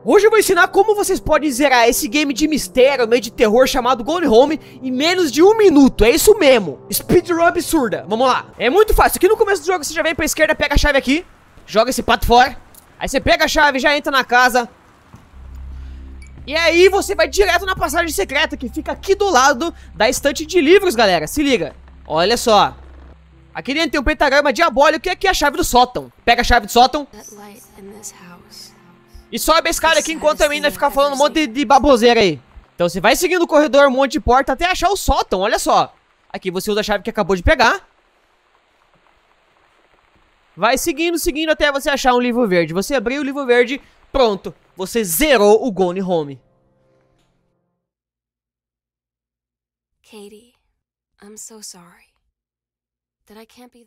Hoje eu vou ensinar como vocês podem zerar esse game de mistério, meio de terror chamado Gone Home em menos de um minuto, é isso mesmo Speedrun absurda, vamos lá É muito fácil, aqui no começo do jogo você já vem pra esquerda, pega a chave aqui Joga esse pato fora Aí você pega a chave, já entra na casa E aí você vai direto na passagem secreta que fica aqui do lado da estante de livros, galera Se liga, olha só Aqui dentro tem um pentagrama diabólico que aqui é a chave do sótão Pega a chave do sótão That light in this house. E sobe a escada aqui enquanto a menina fica falando um monte de baboseira aí. Então você vai seguindo o corredor, um monte de porta, até achar o sótão, olha só. Aqui você usa a chave que acabou de pegar. Vai seguindo, seguindo até você achar um livro verde. Você abriu o livro verde, pronto. Você zerou o Gone Home. Katie, I'm so sorry that I can't be there.